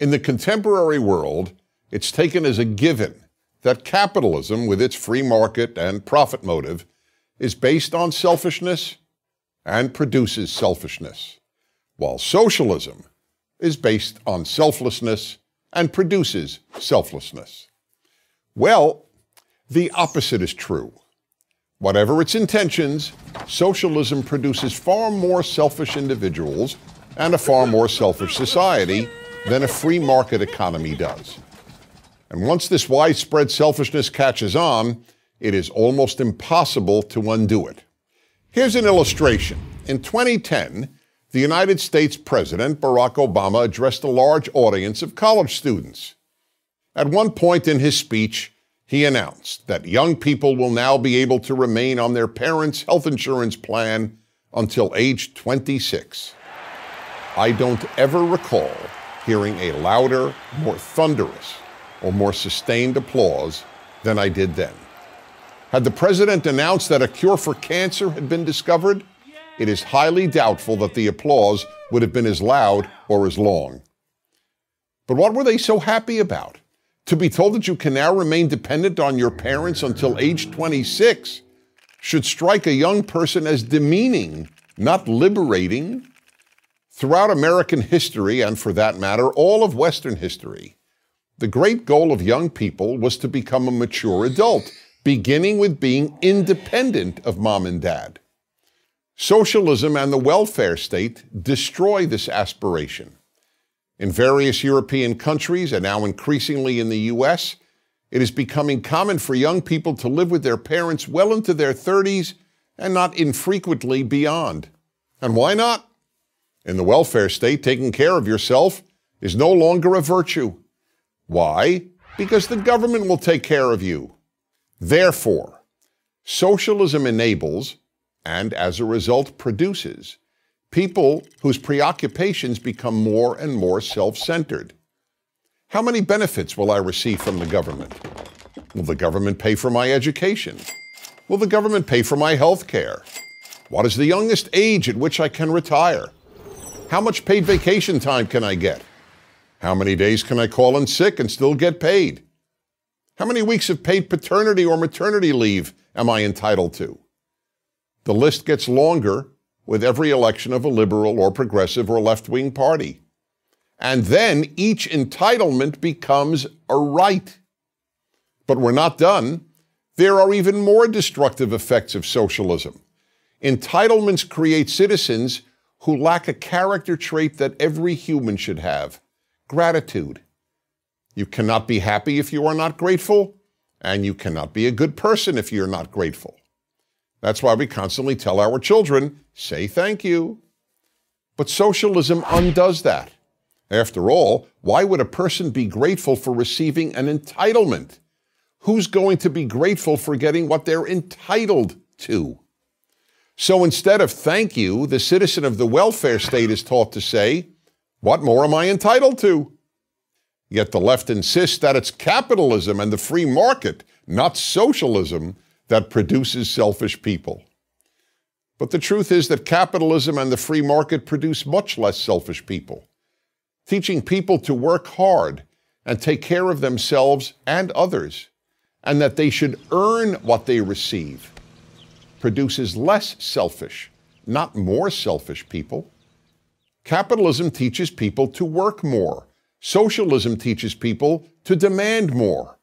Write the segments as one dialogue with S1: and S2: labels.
S1: In the contemporary world, it's taken as a given that capitalism, with its free market and profit motive, is based on selfishness and produces selfishness, while socialism is based on selflessness and produces selflessness. Well, the opposite is true. Whatever its intentions, socialism produces far more selfish individuals and a far more selfish society than a free market economy does. And once this widespread selfishness catches on, it is almost impossible to undo it. Here's an illustration. In 2010, the United States President Barack Obama addressed a large audience of college students. At one point in his speech, he announced that young people will now be able to remain on their parents' health insurance plan until age 26. I don't ever recall hearing a louder, more thunderous, or more sustained applause than I did then. Had the president announced that a cure for cancer had been discovered, it is highly doubtful that the applause would have been as loud or as long. But what were they so happy about? To be told that you can now remain dependent on your parents until age 26 should strike a young person as demeaning, not liberating, Throughout American history, and for that matter, all of Western history, the great goal of young people was to become a mature adult, beginning with being independent of mom and dad. Socialism and the welfare state destroy this aspiration. In various European countries, and now increasingly in the US, it is becoming common for young people to live with their parents well into their 30s and not infrequently beyond. And why not? In the welfare state, taking care of yourself is no longer a virtue. Why? Because the government will take care of you. Therefore, socialism enables, and as a result produces, people whose preoccupations become more and more self centered. How many benefits will I receive from the government? Will the government pay for my education? Will the government pay for my health care? What is the youngest age at which I can retire? How much paid vacation time can I get? How many days can I call in sick and still get paid? How many weeks of paid paternity or maternity leave am I entitled to? The list gets longer with every election of a liberal or progressive or left wing party. And then each entitlement becomes a right. But we're not done. There are even more destructive effects of socialism. Entitlements create citizens who lack a character trait that every human should have gratitude. You cannot be happy if you are not grateful, and you cannot be a good person if you're not grateful. That's why we constantly tell our children, say thank you. But socialism undoes that. After all, why would a person be grateful for receiving an entitlement? Who's going to be grateful for getting what they're entitled to? So instead of thank you, the citizen of the welfare state is taught to say, What more am I entitled to? Yet the left insists that it's capitalism and the free market, not socialism, that produces selfish people. But the truth is that capitalism and the free market produce much less selfish people. Teaching people to work hard and take care of themselves and others, and that they should earn what they receive produces less selfish, not more selfish people. Capitalism teaches people to work more. Socialism teaches people to demand more.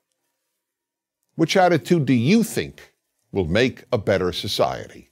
S1: Which attitude do you think will make a better society?